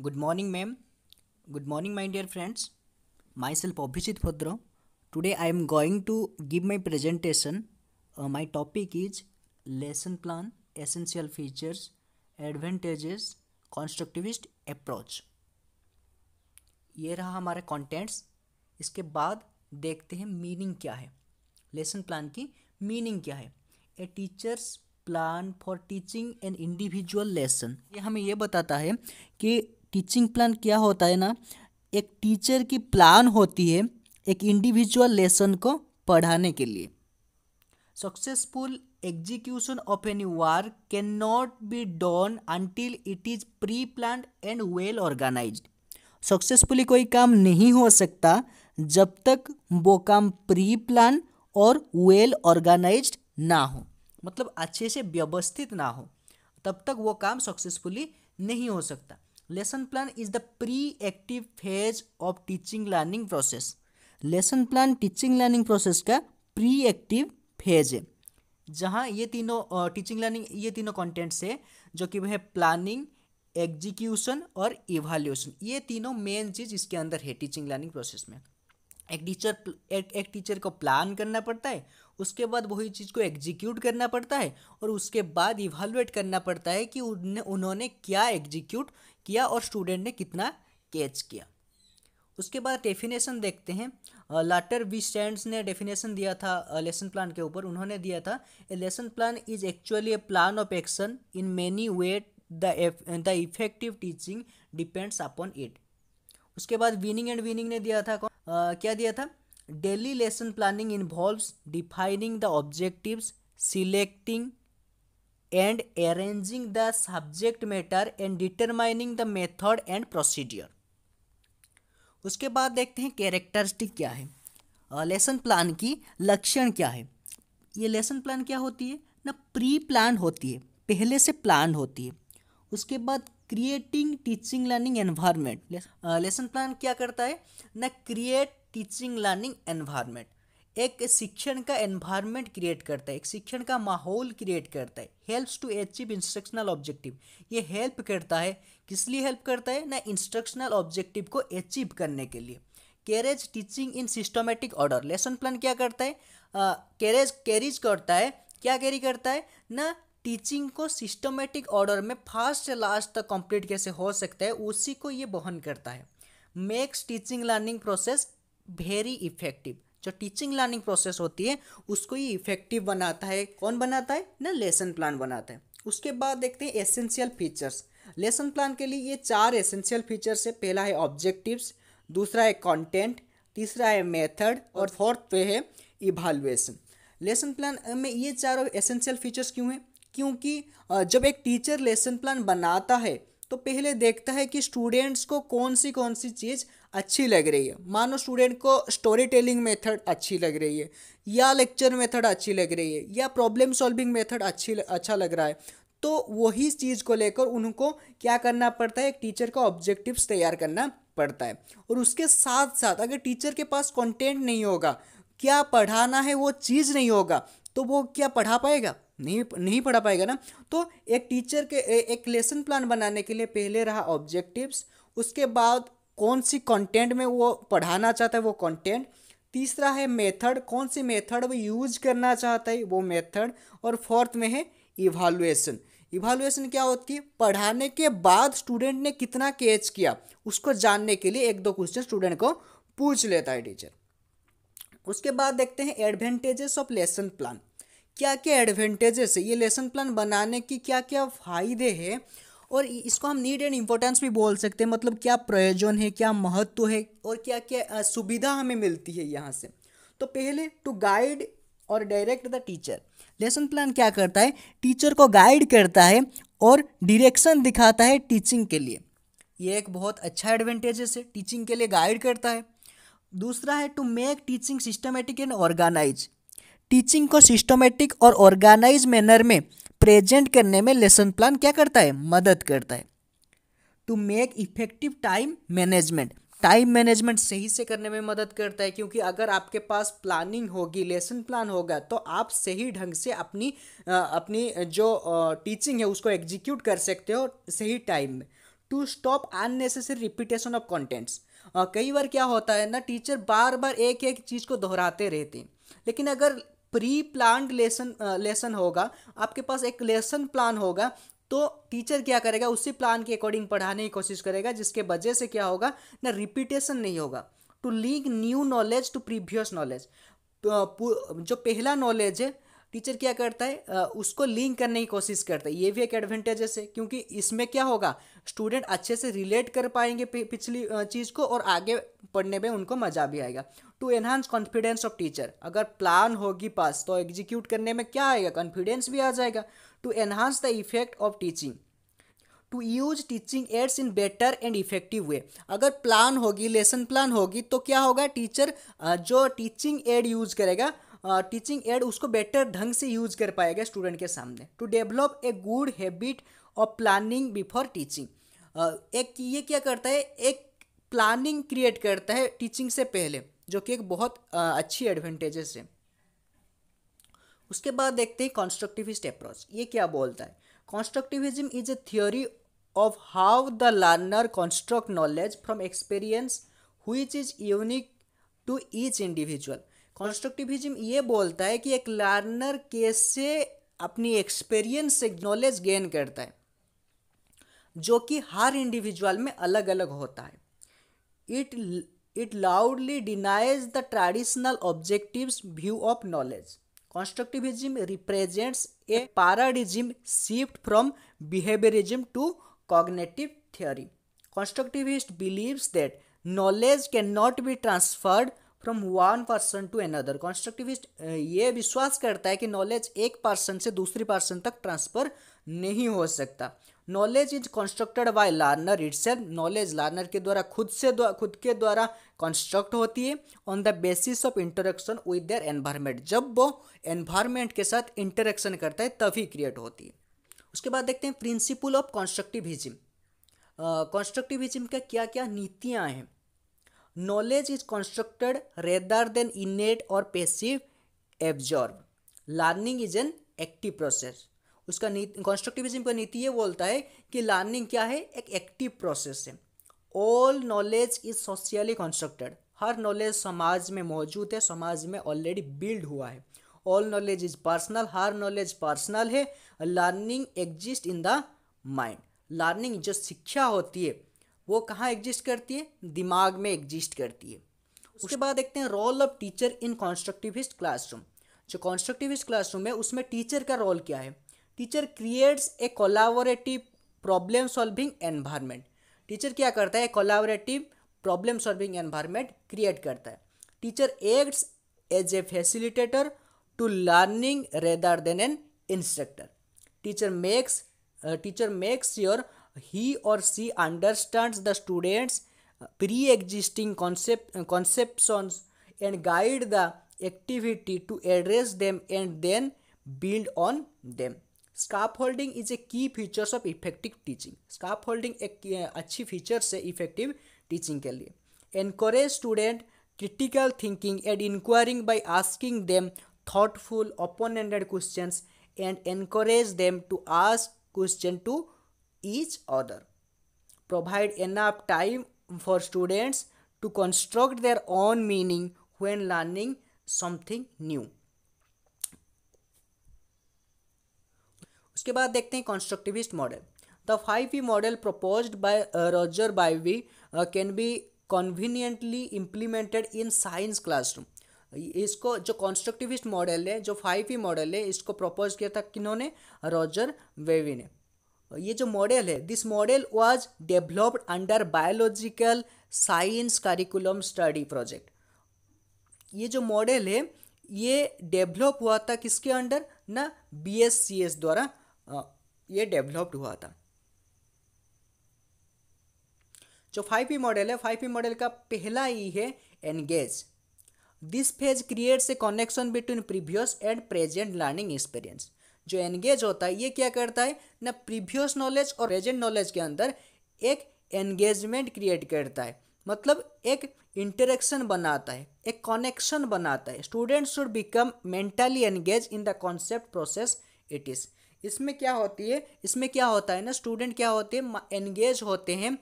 Good morning ma'am good morning my dear friends myself Abhijit Bhadra today I am going to give my presentation my topic is lesson plan essential features advantages constructivist approach ये रहा हमारे contents इसके बाद देखते हैं meaning क्या है lesson plan की मीनिंग क्या है a teacher's plan for teaching an individual lesson ये हमें ये बताता है कि टीचिंग प्लान क्या होता है ना एक टीचर की प्लान होती है एक इंडिविजुअल लेसन को पढ़ाने के लिए successful execution of any work can not be done until it is pre plan and well organize successfully कोई काम नहीं हो सकता जब तक वो काम प्री प्लान और वेल ऑर्गेनाइज ना हो मतलब अच्छे से व्यवस्थित ना हो तब तक वो काम सक्सेसफुली नहीं हो सकता lesson plan is the pre active phase of teaching learning process lesson plan teaching learning process का प्री एक्टिव फेज है जहाँ ये तीनों टीचिंग लर्निंग ये तीनों कंटेंट्स है जो कि वह है प्लानिंग एग्जीक्यूशन और इवाल्यूशन ये तीनों मेन चीज़ इसके अंदर है टीचिंग लर्निंग प्रोसेस में एक टीचर एक, एक टीचर को प्लान करना पड़ता है उसके बाद वही चीज़ को एग्जीक्यूट करना पड़ता है और उसके बाद इवाल्युएट करना पड़ता है कि उन्होंने क्या एग्जीक्यूट किया और स्टूडेंट ने कितना कैच किया उसके बाद डेफिनेशन देखते हैं लाटर वी स्टैंड्स ने डेफिनेशन दिया था लेसन प्लान के ऊपर उन्होंने दिया था a lesson plan is actually a plan of action in many way the effective teaching depends upon it उसके बाद विनिंग एंड विनिंग ने दिया था आ, क्या दिया था daily lesson planning involve defining the objective selecting and arranging the subject matter and determining the method and procedure उसके बाद देखते हैं कैरेक्टरिस्टिक क्या है लेसन प्लान की लक्षण क्या है ये लेसन प्लान क्या होती है ना प्री प्लान होती है पहले से प्लान होती है उसके बाद creating teaching learning environment lesson plan क्या करता है ना क्रिएट टीचिंग लर्निंग एनवायरनमेंट एक शिक्षण का एनवायरनमेंट क्रिएट करता है एक शिक्षण का माहौल क्रिएट करता है helps to achieve instructional objective ये हेल्प करता है किस लिए हेल्प करता है ना इंस्ट्रक्शनल ऑब्जेक्टिव को अचीव करने के लिए carries teaching in systematic order lesson plan क्या करता है कैरेज कैरीज करता है क्या कैरी करता है ना टीचिंग को सिस्टमेटिक ऑर्डर में फास्ट से लास्ट तक कंप्लीट कैसे हो सकता है उसी को ये बहन करता है makes teaching learning process very effective जो टीचिंग लर्निंग प्रोसेस होती है उसको ही इफेक्टिव बनाता है कौन बनाता है ना लेसन प्लान बनाता है उसके बाद देखते हैं एसेंशियल फीचर्स लेसन प्लान के लिए ये चार एसेंशियल फीचर्स है पहला है ऑब्जेक्टिव्स दूसरा है कंटेंट तीसरा है मेथड और फोर्थ पे है इवालुएसन लेसन प्लान में ये चारों एसेंशियल फीचर्स क्यों हैं क्योंकि जब एक टीचर लेसन प्लान बनाता है तो पहले देखता है कि स्टूडेंट्स को कौन सी कौन सी चीज़ अच्छी लग रही है मानो स्टूडेंट को स्टोरी टेलिंग मेथड अच्छी लग रही है या लेक्चर मेथड अच्छी लग रही है या प्रॉब्लम सॉल्विंग मेथड अच्छी अच्छा लग रहा है तो वही चीज़ को लेकर उनको क्या करना पड़ता है एक टीचर का ऑब्जेक्टिव्स तैयार करना पड़ता है और उसके साथ साथ अगर टीचर के पास कंटेंट नहीं होगा क्या पढ़ाना है वो चीज़ नहीं होगा तो वो क्या पढ़ा पाएगा नहीं नहीं पढ़ा पाएगा ना तो एक टीचर के एक लेसन प्लान बनाने के लिए पहले रहा ऑब्जेक्टिव्स उसके बाद कौन सी कंटेंट में वो पढ़ाना चाहता है वो कंटेंट तीसरा है मेथड कौन सी मेथड वो यूज करना चाहता है वो मेथड और फोर्थ में है इवालुएसन इवालुएसन क्या होती है पढ़ाने के बाद स्टूडेंट ने कितना कैच किया उसको जानने के लिए एक दो क्वेश्चन स्टूडेंट को पूछ लेता है टीचर उसके बाद देखते हैं एडवेंटेजेस ऑफ लेसन प्लान क्या क्या एडवेंटेजेस है ये लेसन प्लान बनाने की क्या क्या फ़ायदे हैं और इसको हम नीड एंड इम्पोर्टेंस भी बोल सकते हैं मतलब क्या प्रयोजन है क्या महत्व है और क्या क्या सुविधा हमें मिलती है यहाँ से तो पहले टू गाइड और direct the teacher lesson plan क्या करता है टीचर को गाइड करता है और डिरेक्शन दिखाता है टीचिंग के लिए ये एक बहुत अच्छा एडवांटेज है टीचिंग के लिए गाइड करता है दूसरा है to make teaching systematic and organize teaching को सिस्टमेटिक और ऑर्गेनाइज मैनर में प्रेजेंट करने में लेसन प्लान क्या करता है मदद करता है to make effective time management time management सही से करने में मदद करता है क्योंकि अगर आपके पास प्लानिंग होगी लेसन प्लान होगा तो आप सही ढंग से अपनी अपनी जो टीचिंग है उसको एग्जीक्यूट कर सकते हो सही टाइम में to stop unnecessary repetition of contents कई बार क्या होता है ना टीचर बार बार एक एक चीज़ को दोहराते रहते हैं लेकिन अगर प्री प्लान लेसन लेसन होगा आपके पास एक लेसन प्लान होगा तो टीचर क्या करेगा उसी प्लान के अकॉर्डिंग पढ़ाने की कोशिश करेगा जिसके वजह से क्या होगा ना रिपीटेशन नहीं होगा to link new knowledge to previous knowledge जो पहला नॉलेज है टीचर क्या करता है उसको लिंक करने की कोशिश करता है ये भी एक एडवांटेजेस है क्योंकि इसमें क्या होगा स्टूडेंट अच्छे से रिलेट कर पाएंगे पिछली चीज़ को और आगे पढ़ने में उनको मज़ा भी आएगा to enhance confidence of teacher अगर प्लान होगी पास तो एग्जीक्यूट करने में क्या आएगा कॉन्फिडेंस भी आ जाएगा to enhance the effect of teaching to use teaching aids in better and effective way अगर प्लान होगी लेसन प्लान होगी तो क्या होगा टीचर जो टीचिंग एड यूज करेगा टीचिंग एड उसको बेटर ढंग से यूज कर पाएगा स्टूडेंट के सामने to develop a good habit of planning before teaching एक ये क्या करता है एक प्लानिंग क्रिएट करता है टीचिंग से पहले जो कि एक बहुत अच्छी एडवांटेजेस है उसके बाद देखते हैं कॉन्स्ट्रक्टिविस्ट अप्रोच ये क्या बोलता है constructivism is a theory of how the learner construct knowledge from experience which is unique to each individual constructivism ये बोलता है कि एक लर्नर कैसे अपनी एक्सपीरियंस से नॉलेज गेन करता है जो कि हर इंडिविजुअल में अलग अलग होता है it it loudly denies the traditional objectives view of knowledge constructivism represents a paradigm shift from behaviourism to cognitive theory constructivist believes that knowledge can not be transferred from one person to another constructivist ये विश्वास करता है कि knowledge एक person से दूसरी person तक transfer नहीं हो सकता knowledge is constructed by learner itself knowledge learner के द्वारा खुद से खुद के द्वारा कंस्ट्रक्ट होती है on the basis of interaction with their environment जब वो एनवायरमेंट के साथ इंटरेक्शन करता है तभी क्रिएट होती है उसके बाद देखते हैं प्रिंसिपल ऑफ कॉन्स्ट्रक्टिविज्म कॉन्स्ट्रक्टिविज्म का क्या क्या नीतियाँ हैं knowledge is constructed rather than innate or passive absorb learning is an active process उसका नीति कॉन्स्ट्रक्टिविज्म का नीति ये बोलता है कि लर्निंग क्या है एक एक्टिव प्रोसेस है all knowledge is socially constructed हर नॉलेज समाज में मौजूद है समाज में ऑलरेडी बिल्ड हुआ है ऑल नॉलेज इज पर्सनल हर नॉलेज पर्सनल है learning exist in the mind learning जो शिक्षा होती है वो कहाँ एग्जिस्ट करती है दिमाग में एग्जिस्ट करती है उसके बाद देखते हैं role of teacher in constructivist classroom जो कॉन्स्ट्रक्टिविस्ट क्लासरूम है उसमें टीचर का रोल क्या है teacher creates a collaborative problem solving environment teacher क्या करता है collaborative problem solving environment create करता है teacher acts as a facilitator to learning rather than an instructor teacher makes teacher makes your he or she understands the students pre-existing concept, conceptions and guide the activity to address them and then build on them holding is a key features of effective teaching holding एक अच्छी features है effective teaching के लिए encourage student critical thinking and inquiring by asking them thoughtful open ended question and encourage them to ask question to each other. Provide enough time for students to construct their own meaning when learning something new. उसके बाद देखते हैं constructivist model the five V model proposed by Roger Bybee can be conveniently implemented in science classroom इसको जो कॉन्स्ट्रक्टिविस्ट model है जो five ई model है इसको प्रपोज किया था किन्होंने रॉजर वेवी ने ये जो मॉडल है this model was developed under biological science curriculum study project ये जो मॉडल है ये डेवलप हुआ था किसके अंडर ना बीएससीएस द्वारा ये डेवलप्ड हुआ था जो फाइव पी मॉडल है फाइव पी मॉडल का पहला ही है engage this phase creates a connection between previous and present learning experience जो एंगेज होता है ये क्या करता है ना प्रीवियस नॉलेज और प्रेजेंट नॉलेज के अंदर एक एंगेजमेंट क्रिएट करता है मतलब एक इंटरेक्शन बनाता है एक कनेक्शन बनाता है student should become mentally engage in the concept process it is इसमें क्या होती है इसमें क्या होता है ना स्टूडेंट क्या होते हैं एंगेज होते हैं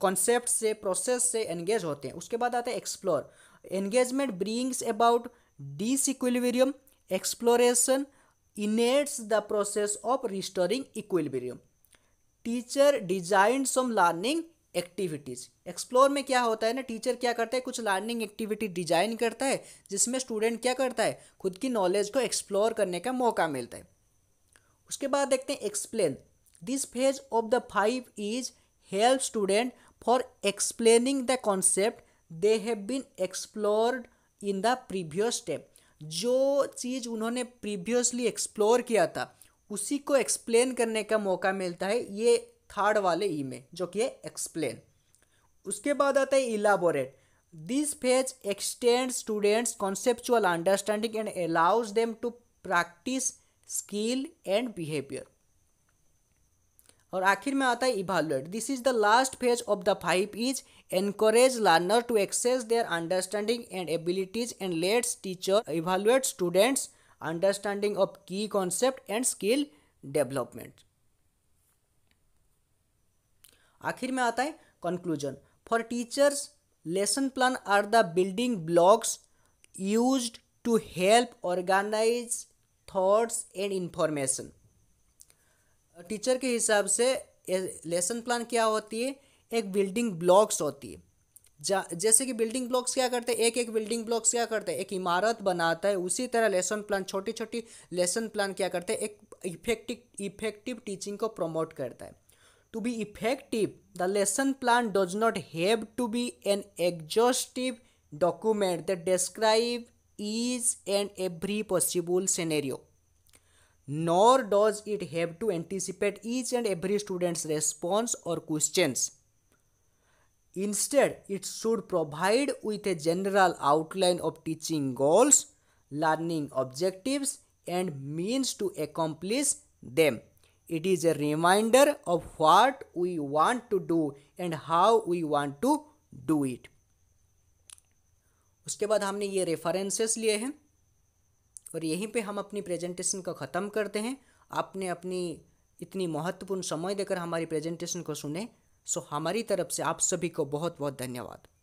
कॉन्सेप्ट से प्रोसेस से एंगेज होते हैं उसके बाद आता है explore engagement brings about this exploration initiates the process of restoring equilibrium teacher design some learning activities explore में क्या होता है ना टीचर क्या करता है कुछ लर्निंग एक्टिविटी डिजाइन करता है जिसमें स्टूडेंट क्या करता है खुद की नॉलेज को एक्सप्लोर करने का मौका मिलता है उसके बाद देखते हैं explain this phase of the five E's help student for explaining the concept they have been explored in the previous step जो चीज़ उन्होंने प्रीवियसली एक्सप्लोर किया था उसी को एक्सप्लेन करने का मौका मिलता है ये थर्ड वाले ई में जो कि है एक्सप्लेन उसके बाद आता है elaborate this phase extend students conceptual understanding and allows them to practice skill and behaviour और आखिर में आता है evaluate this is the last phase of the five E's encourage learner to assess their understanding and abilities and lets teacher evaluate students understanding of key concept and skill development आखिर में आता है conclusion for teachers lesson plan are the building blocks use to help organise thoughts and information teacher के हिसाब से lesson plan क्या होती है एक बिल्डिंग ब्लॉक्स होती है जैसे कि बिल्डिंग ब्लॉक्स क्या करते हैं एक एक बिल्डिंग ब्लॉक्स क्या करते हैं एक इमारत बनाता है उसी तरह लेसन प्लान छोटी छोटी लेसन प्लान क्या करते हैं एक इफेक्टिव इफेक्टिव टीचिंग को प्रमोट करता है to be effective the lesson plan does not have to be an exhaustive document that describe each and every possible scenario nor does it have to anticipate each and every student's response or questions. Instead, it should provide with a general outline of teaching goals, learning objectives, and means to accomplish them. It is a reminder of what we want to do and how we want to do it. उसके बाद हमने ये references लिए हैं और यहीं पे हम अपनी प्रेजेंटेशन को ख़त्म करते हैं आपने अपनी इतनी महत्वपूर्ण समय देकर हमारी प्रेजेंटेशन को सुने सो हमारी तरफ से आप सभी को बहुत बहुत धन्यवाद